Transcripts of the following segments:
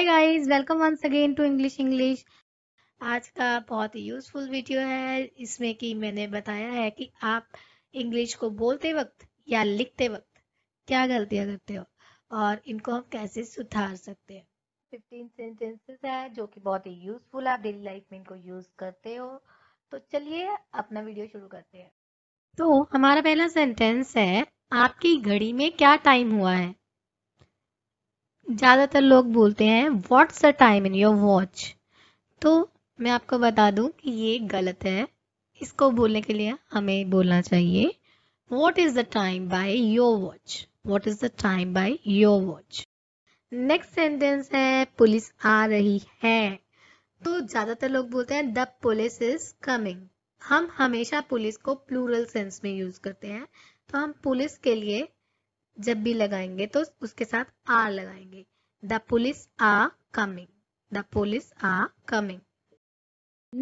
Hi guys welcome once again to English English आज का बहुत ही यूज़फुल वीडियो है इसमें कि मैंने बताया है कि आप इंग्लिश को बोलते वक्त या लिखते वक्त क्या गलतियां करते हो और इनको हम कैसे सुधार सकते हैं फिफ्टीन सेंटेंसेस है जो कि बहुत ही यूज़फुल आप डेली लाइफ में इनको यूज़ करते हो तो चलिए अपना वीडियो शुरू करते हैं तो हमारा पहला सेंटेंस है आपकी घड़ी में क्या टाइम हुआ है ज़्यादातर लोग बोलते हैं what's the time in your watch तो मैं आपको बता दूं कि ये गलत है इसको बोलने के लिए हमें बोलना चाहिए what is the time by your watch what is the time by your watch next sentence है पुलिस आ रही है तो ज़्यादातर लोग बोलते हैं द पुलिस इज कमिंग हम हमेशा पुलिस को प्लूरल सेंस में यूज़ करते हैं तो हम पुलिस के लिए जब भी लगाएंगे तो उसके साथ आर लगाएंगे the police are coming the police are coming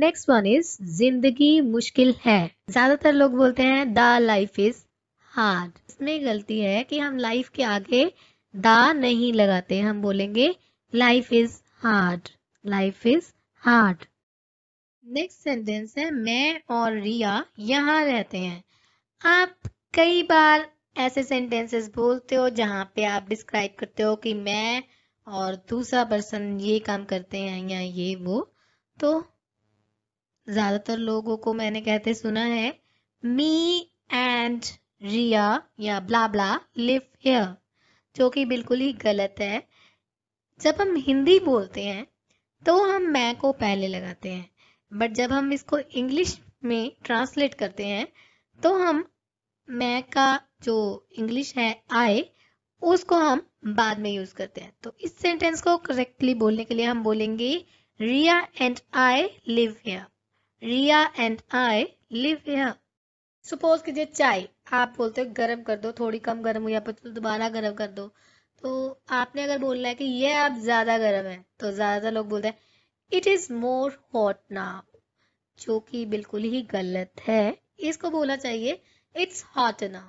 next one is जिंदगी मुश्किल है ज्यादातर लोग बोलते हैं द लाइफ इज हार्ड इसमें गलती है कि हम लाइफ के आगे द नहीं लगाते हम बोलेंगे life is hard life is hard next sentence है मैं और रिया यहाँ रहते हैं आप कई बार ऐसे सेंटेंसेस बोलते हो जहाँ पे आप डिस्क्राइब करते हो कि मैं और दूसरा पर्सन ये काम करते हैं या ये वो तो ज़्यादातर लोगों को मैंने कहते सुना है मी एंड रिया या ब्ला ब्ला लिव हियर जो कि बिल्कुल ही गलत है जब हम हिंदी बोलते हैं तो हम मैं को पहले लगाते हैं बट जब हम इसको इंग्लिश में ट्रांसलेट करते हैं तो हम मैं का जो इंग्लिश है आई उसको हम बाद में यूज करते हैं तो इस सेंटेंस को करेक्टली बोलने के लिए हम बोलेंगे Riya and I live here Riya and I live here suppose कीजिए चाय आप बोलते हो गर्म कर दो थोड़ी कम गर्म हो या फिर दोबारा गर्म कर दो तो आपने अगर बोलना है कि ये आप ज्यादा गर्म है तो ज्यादातर लोग बोलते हैं it is more hot now जो कि बिल्कुल ही गलत है इसको बोलना चाहिए it's hot now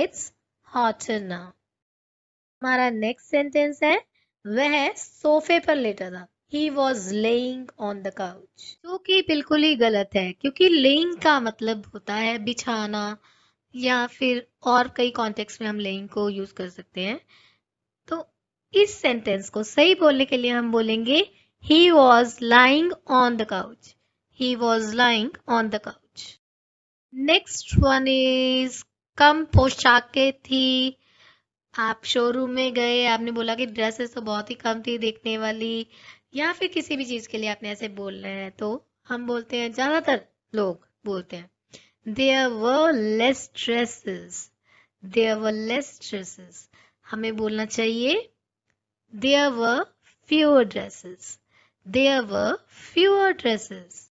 it's hotter now हमारा नेक्स्ट सेंटेंस है वह सोफे पर लेटा था he was laying on the couch जो कि बिल्कुल ही गलत है क्योंकि लेइंग का मतलब होता है बिछाना या फिर और कई कॉन्टेक्स्ट में हम लेइंग को यूज कर सकते हैं तो इस सेंटेंस को सही बोलने के लिए हम बोलेंगे he was lying on the couch he was lying on the couch next one is कम पोशाकें थी आप शोरूम में गए आपने बोला कि ड्रेसेस तो बहुत ही कम थी देखने वाली या फिर किसी भी चीज़ के लिए आपने ऐसे बोल रहे हैं तो हम बोलते हैं ज़्यादातर लोग बोलते हैं there were less dresses there were less dresses हमें बोलना चाहिए there were fewer dresses there were fewer dresses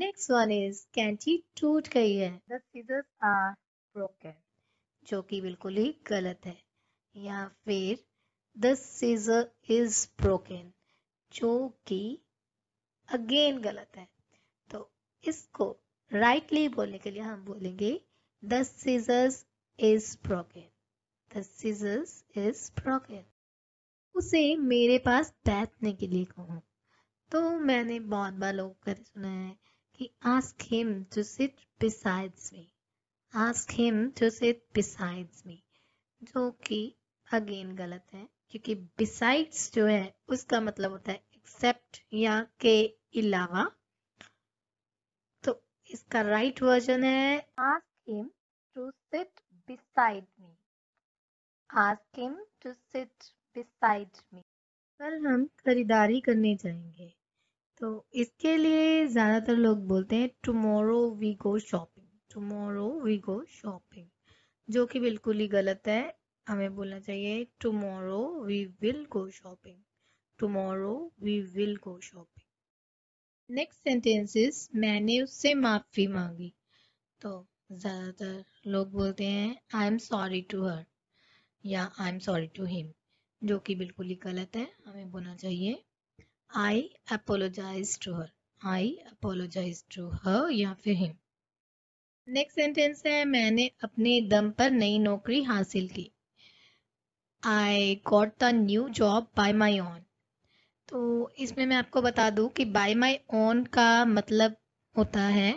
next one is कैंची टूट गई है. द फिगर्स आर broken जो कि बिल्कुल ही गलत है या फिर द सीजर इज ब्रोकन जो कि अगेन गलत है तो इसको राइटली बोलने के लिए हम बोलेंगे the scissors is broken the scissors is broken उसे मेरे पास बैठने के लिए कहूँ तो मैंने बहुत बार लोग कर सुना है कि ask him to sit besides me ask him to sit besides me जो कि अगेन गलत है क्योंकि बिसाइड्स जो है उसका मतलब होता है एक्सेप्ट या के अलावा तो इसका राइट right वर्जन है ask him to sit beside me ask him to sit beside me कल हम खरीदारी करने जाएंगे तो इसके लिए ज़्यादातर लोग बोलते हैं tomorrow we go shopping tomorrow we go shopping जो कि बिल्कुल ही गलत है हमें बोलना चाहिए tomorrow we will go shopping tomorrow we will go shopping next sentence is मैंने उससे माफ़ी मांगी तो ज़्यादातर लोग बोलते हैं I am sorry to her या I am sorry to him जो कि बिल्कुल ही गलत है हमें बोलना चाहिए I apologize to her I apologize to her या फिर हिम नेक्स्ट सेंटेंस है मैंने अपने दम पर नई नौकरी हासिल की I got the new job by my own तो इसमें मैं आपको बता दूं कि बाय माई ओन का मतलब होता है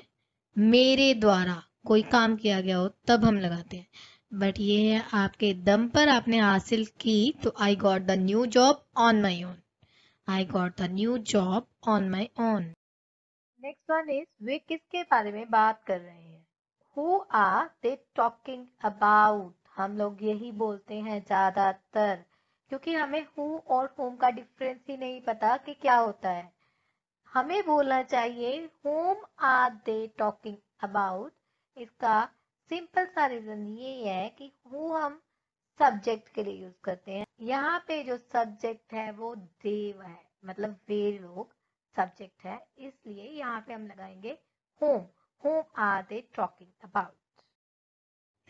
मेरे द्वारा कोई काम किया गया हो तब हम लगाते हैं बट ये है आपके दम पर आपने हासिल की तो I got the new job on my own I got the new job on my own next one is वे किसके बारे में बात कर रहे हैं who are they talking about हम लोग यही बोलते हैं ज्यादातर क्योंकि हमें हु और होम का डिफरेंस ही नहीं पता कि क्या होता है हमें बोलना चाहिए whom are they talking about इसका सिंपल सा रीजन ये है कि हु हम सब्जेक्ट के लिए यूज करते हैं यहाँ पे जो सब्जेक्ट है वो देव है मतलब वे लोग सब्जेक्ट है इसलिए यहाँ पे हम लगाएंगे whom who are they talking about?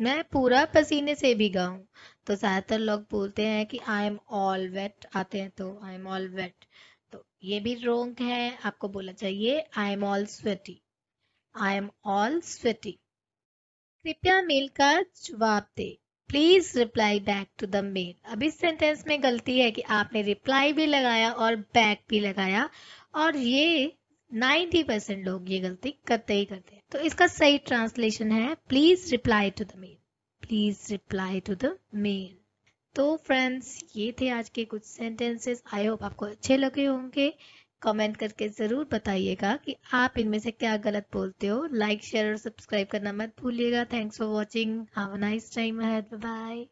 मैं पूरा पसीने से भीगा हूँ तो ज़्यादातर लोग बोलते हैं कि आई एम ऑल वेट आते हैं तो आई एम ऑल वेट तो ये भी रोंग है आपको बोलना चाहिए I am all sweaty I am all sweaty कृपया मेल का जवाब दे please reply back to the mail अब इस सेंटेंस में गलती है कि आपने रिप्लाई भी लगाया और बैक भी लगाया और ये 90 परसेंट लोग ये गलती करते ही करते हैं तो इसका सही ट्रांसलेशन है please reply to the mail please reply to the mail तो फ्रेंड्स ये थे आज के कुछ सेंटेंसेस आई होप आपको अच्छे लगे होंगे कमेंट करके ज़रूर बताइएगा कि आप इनमें से क्या गलत बोलते हो लाइक शेयर और सब्सक्राइब करना मत भूलिएगा thanks for watching have a nice time bye